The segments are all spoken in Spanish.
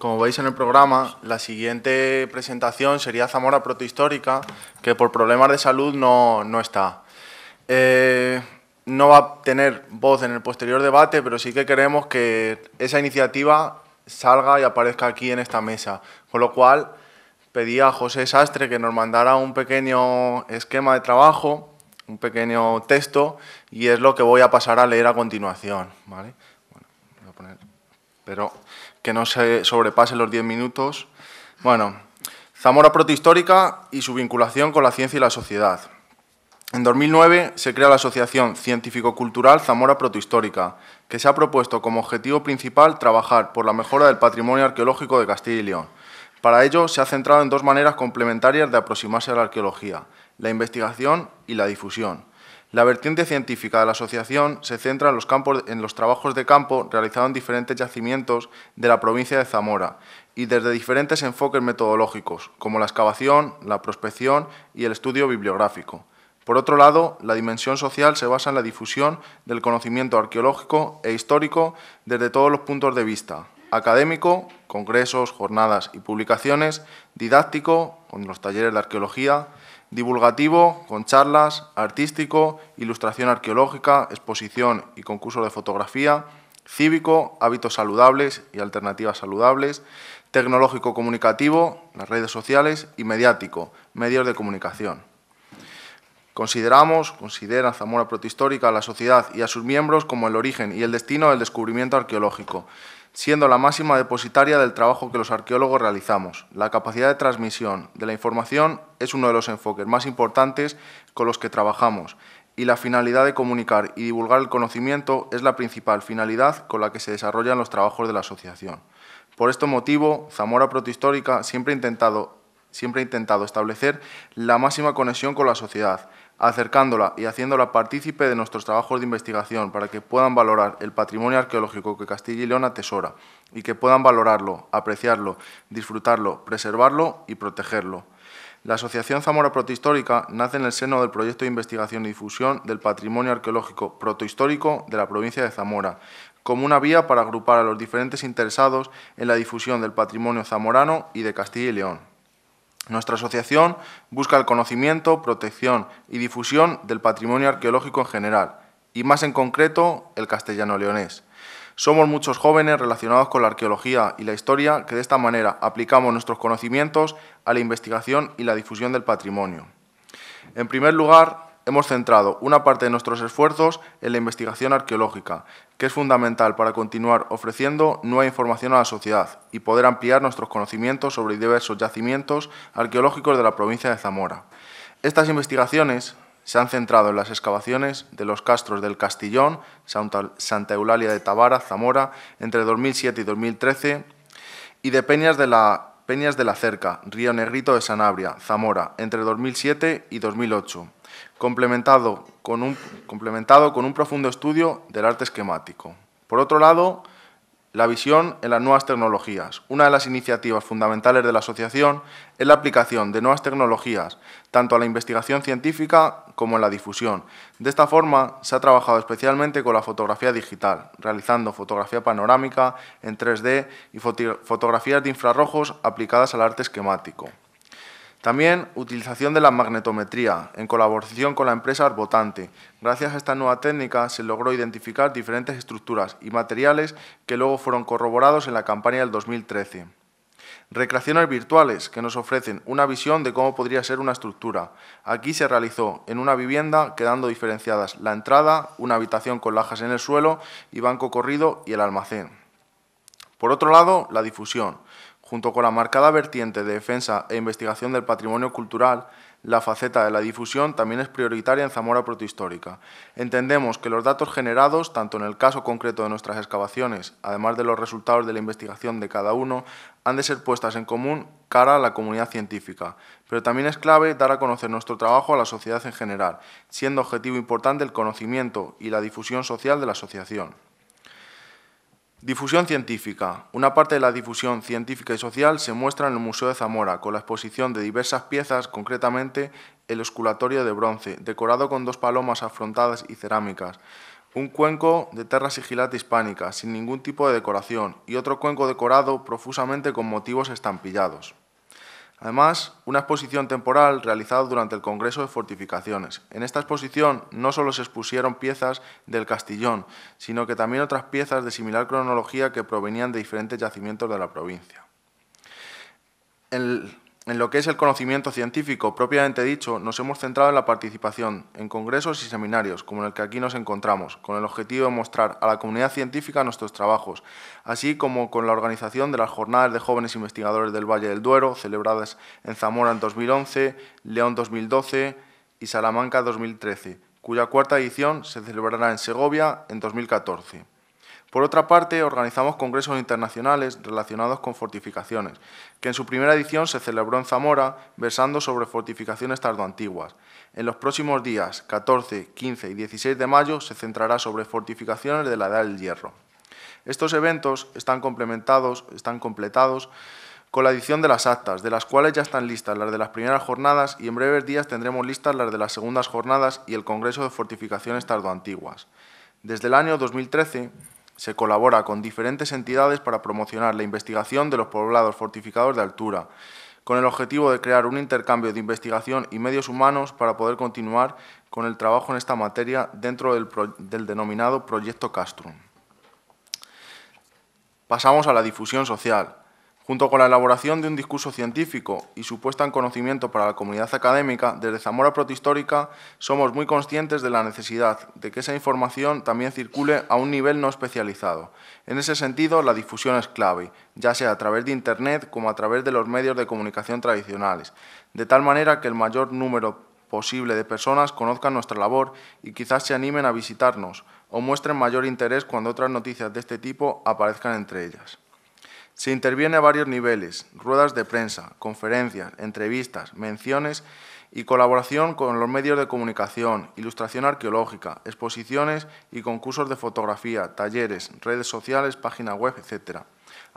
Como veis en el programa, la siguiente presentación sería Zamora Protohistórica, que por problemas de salud no, está. Eh, no va a tener voz en el posterior debate, pero sí que queremos que esa iniciativa salga y aparezca aquí en esta mesa. Con lo cual, pedí a José Sastre que nos mandara un pequeño esquema de trabajo, un pequeño texto, y es lo que voy a pasar a leer a continuación. pero que no se sobrepase los diez minutos. Bueno, Zamora protohistórica y su vinculación con la ciencia y la sociedad. En 2009 se crea la Asociación Científico-Cultural Zamora Protohistórica, que se ha propuesto como objetivo principal trabajar por la mejora del patrimonio arqueológico de Castilla y León. Para ello se ha centrado en dos maneras complementarias de aproximarse a la arqueología, la investigación y la difusión. La vertiente científica de la asociación se centra en los, trabajos de campo realizados en diferentes yacimientos de la provincia de Zamora y desde diferentes enfoques metodológicos, como la excavación, la prospección y el estudio bibliográfico. Por otro lado, la dimensión social se basa en la difusión del conocimiento arqueológico e histórico desde todos los puntos de vista, académico, congresos, jornadas y publicaciones, didáctico, con los talleres de arqueología, divulgativo, con charlas, artístico, ilustración arqueológica, exposición y concurso de fotografía, cívico, hábitos saludables y alternativas saludables, tecnológico comunicativo, las redes sociales y mediático, medios de comunicación. Consideramos, considera Zamora Protohistórica a la sociedad y a sus miembros como el origen y el destino del descubrimiento arqueológico siendo la máxima depositaria del trabajo que los arqueólogos realizamos. La capacidad de transmisión de la información es uno de los enfoques más importantes con los que trabajamos y la finalidad de comunicar y divulgar el conocimiento es la principal finalidad con la que se desarrollan los trabajos de la asociación. Por este motivo, Zamora Protohistórica siempre ha intentado, siempre ha intentado establecer la máxima conexión con la sociedad, acercándola y haciéndola partícipe de nuestros trabajos de investigación para que puedan valorar el patrimonio arqueológico que Castilla y León atesora y que puedan valorarlo, apreciarlo, disfrutarlo, preservarlo y protegerlo. La Asociación Zamora Protohistórica nace en el seno del proyecto de investigación y difusión del patrimonio arqueológico protohistórico de la provincia de Zamora, como una vía para agrupar a los diferentes interesados en la difusión del patrimonio zamorano y de Castilla y León. Nuestra asociación busca el conocimiento, protección y difusión del patrimonio arqueológico en general, y más en concreto el castellano-leonés. Somos muchos jóvenes relacionados con la arqueología y la historia que de esta manera aplicamos nuestros conocimientos a la investigación y la difusión del patrimonio. En primer lugar, hemos centrado una parte de nuestros esfuerzos en la investigación arqueológica, que es fundamental para continuar ofreciendo nueva información a la sociedad y poder ampliar nuestros conocimientos sobre diversos yacimientos arqueológicos de la provincia de Zamora. Estas investigaciones se han centrado en las excavaciones de los castros del Castillón, Santa Eulalia de Tabara, Zamora, entre 2007 y 2013, y de Peñas de la Peñas de la Cerca, Río Negrito de Sanabria, Zamora, entre 2007 y 2008 complementado con un, profundo estudio del arte esquemático. Por otro lado, la visión en las nuevas tecnologías. Una de las iniciativas fundamentales de la asociación es la aplicación de nuevas tecnologías, tanto a la investigación científica como en la difusión. De esta forma, se ha trabajado especialmente con la fotografía digital, realizando fotografía panorámica en 3D y fotografías de infrarrojos aplicadas al arte esquemático. También utilización de la magnetometría en colaboración con la empresa Arbotante. Gracias a esta nueva técnica se logró identificar diferentes estructuras y materiales que luego fueron corroborados en la campaña del 2013. Recreaciones virtuales que nos ofrecen una visión de cómo podría ser una estructura. Aquí se realizó en una vivienda quedando diferenciadas la entrada, una habitación con lajas en el suelo y banco corrido y el almacén. Por otro lado, la difusión junto con la marcada vertiente de defensa e investigación del patrimonio cultural, la faceta de la difusión también es prioritaria en Zamora protohistórica. Entendemos que los datos generados, tanto en el caso concreto de nuestras excavaciones, además de los resultados de la investigación de cada uno, han de ser puestas en común cara a la comunidad científica. Pero también es clave dar a conocer nuestro trabajo a la sociedad en general, siendo objetivo importante el conocimiento y la difusión social de la asociación. Difusión científica. Una parte de la difusión científica y social se muestra en el Museo de Zamora, con la exposición de diversas piezas, concretamente el osculatorio de bronce, decorado con dos palomas afrontadas y cerámicas, un cuenco de terra sigilata hispánica, sin ningún tipo de decoración, y otro cuenco decorado profusamente con motivos estampillados. Además, una exposición temporal realizada durante el Congreso de Fortificaciones. En esta exposición no solo se expusieron piezas del Castillón, sino que también otras piezas de similar cronología que provenían de diferentes yacimientos de la provincia. El, en lo que es el conocimiento científico propiamente dicho, nos hemos centrado en la participación en congresos y seminarios, como en el que aquí nos encontramos, con el objetivo de mostrar a la comunidad científica nuestros trabajos, así como con la organización de las jornadas de jóvenes investigadores del Valle del Duero, celebradas en Zamora en 2011, León 2012 y Salamanca 2013, cuya cuarta edición se celebrará en Segovia en 2014. Por otra parte, organizamos congresos internacionales relacionados con fortificaciones, que en su primera edición se celebró en Zamora, versando sobre fortificaciones tardoantiguas. En los próximos días, 14, 15 y 16 de mayo, se centrará sobre fortificaciones de la Edad del Hierro. Estos eventos están complementados, están completados con la edición de las actas, de las cuales ya están listas las de las primeras jornadas y en breves días tendremos listas las de las segundas jornadas y el Congreso de Fortificaciones Tardoantiguas. Desde el año 2013, se colabora con diferentes entidades para promocionar la investigación de los poblados fortificados de altura, con el objetivo de crear un intercambio de investigación y medios humanos para poder continuar con el trabajo en esta materia dentro del, denominado Proyecto Castrum. Pasamos a la difusión social. Junto con la elaboración de un discurso científico y su puesta en conocimiento para la comunidad académica, desde Zamora Protohistórica somos muy conscientes de la necesidad de que esa información también circule a un nivel no especializado. En ese sentido, la difusión es clave, ya sea a través de Internet como a través de los medios de comunicación tradicionales, de tal manera que el mayor número posible de personas conozcan nuestra labor y quizás se animen a visitarnos o muestren mayor interés cuando otras noticias de este tipo aparezcan entre ellas. Se interviene a varios niveles, ruedas de prensa, conferencias, entrevistas, menciones y colaboración con los medios de comunicación, ilustración arqueológica, exposiciones y concursos de fotografía, talleres, redes sociales, página web, etc.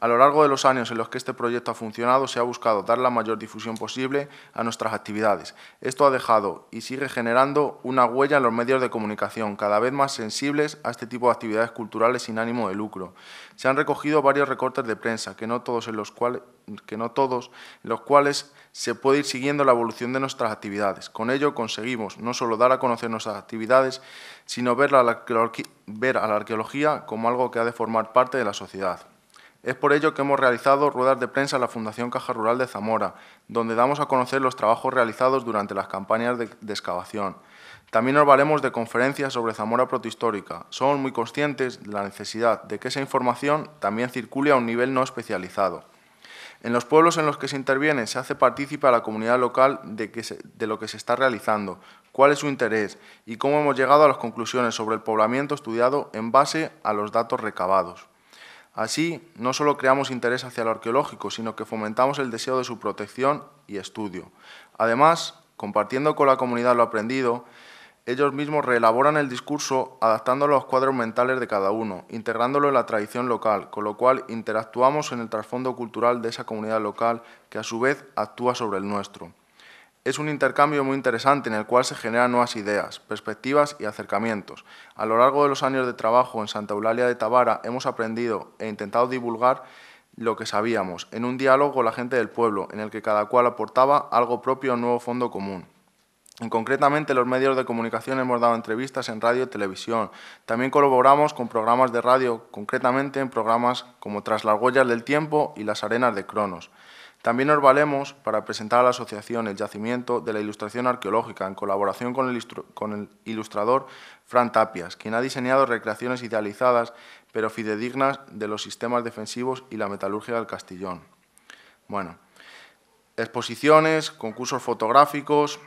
A lo largo de los años en los que este proyecto ha funcionado, se ha buscado dar la mayor difusión posible a nuestras actividades. Esto ha dejado y sigue generando una huella en los medios de comunicación, cada vez más sensibles a este tipo de actividades culturales sin ánimo de lucro. Se han recogido varios recortes de prensa, que no todos en los cuales, que no todos, los cuales se puede ir siguiendo la evolución de nuestras actividades. Con ello conseguimos no solo dar a conocer nuestras actividades, sino ver a la arqueología como algo que ha de formar parte de la sociedad. Es por ello que hemos realizado ruedas de prensa en la Fundación Caja Rural de Zamora, donde damos a conocer los trabajos realizados durante las campañas de, excavación. También nos valemos de conferencias sobre Zamora protohistórica. Somos muy conscientes de la necesidad de que esa información también circule a un nivel no especializado. En los pueblos en los que se interviene se hace partícipe a la comunidad local de lo que se está realizando, cuál es su interés y cómo hemos llegado a las conclusiones sobre el poblamiento estudiado en base a los datos recabados. Así, no solo creamos interés hacia lo arqueológico, sino que fomentamos el deseo de su protección y estudio. Además, compartiendo con la comunidad lo aprendido, ellos mismos reelaboran el discurso adaptándolo a los cuadros mentales de cada uno, integrándolo en la tradición local, con lo cual interactuamos en el trasfondo cultural de esa comunidad local que a su vez actúa sobre el nuestro. Es un intercambio muy interesante en el cual se generan nuevas ideas, perspectivas y acercamientos. A lo largo de los años de trabajo en Santa Eulalia de Tabara hemos aprendido e intentado divulgar lo que sabíamos, en un diálogo con la gente del pueblo, en el que cada cual aportaba algo propio a un nuevo fondo común. En concretamente, los medios de comunicación hemos dado entrevistas en radio y televisión. También colaboramos con programas de radio, concretamente en programas como Tras las huellas del tiempo y Las arenas de Cronos. También nos valemos para presentar a la asociación el yacimiento de la ilustración arqueológica en colaboración con el, ilustrador Fran Tapias, quien ha diseñado recreaciones idealizadas pero fidedignas de los sistemas defensivos y la metalurgia del Castillón. Bueno, exposiciones, concursos fotográficos,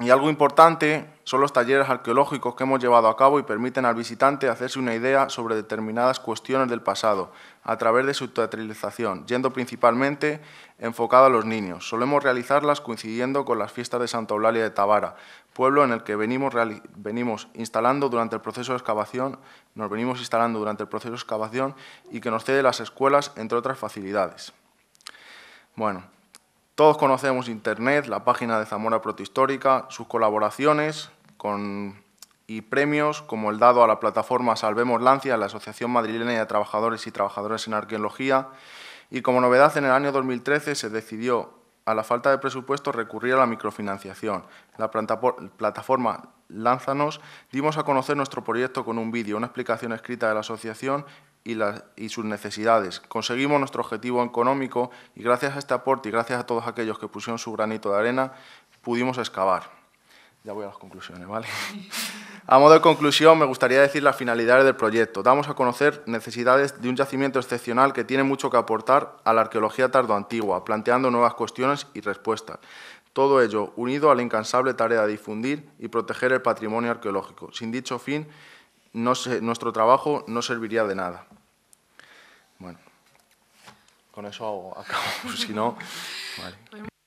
y algo importante son los talleres arqueológicos que hemos llevado a cabo y permiten al visitante hacerse una idea sobre determinadas cuestiones del pasado a través de su teatralización, yendo principalmente enfocado a los niños. Solemos realizarlas coincidiendo con las fiestas de Santa Eulalia de Tabara, pueblo en el que venimos, venimos instalando durante el proceso de excavación, nos venimos instalando durante el proceso de excavación y que nos cede las escuelas, entre otras facilidades. Bueno, todos conocemos Internet, la página de Zamora Protohistórica, sus colaboraciones y premios, como el dado a la plataforma Salvemos Lancia, la Asociación Madrileña de Trabajadores y Trabajadoras en Arqueología. Y como novedad, en el año 2013 se decidió, a la falta de presupuesto, recurrir a la microfinanciación. La plataforma Lánzanos, dimos a conocer nuestro proyecto con un vídeo, una explicación escrita de la asociación y, sus necesidades. Conseguimos nuestro objetivo económico y gracias a este aporte y gracias a todos aquellos que pusieron su granito de arena, pudimos excavar. Ya voy a las conclusiones, ¿vale? A modo de conclusión, me gustaría decir las finalidades del proyecto. Damos a conocer necesidades de un yacimiento excepcional que tiene mucho que aportar a la arqueología tardoantigua, planteando nuevas cuestiones y respuestas. Todo ello unido a la incansable tarea de difundir y proteger el patrimonio arqueológico. Sin dicho fin, nuestro trabajo no serviría de nada. Bueno, con eso acabo, si no... Pues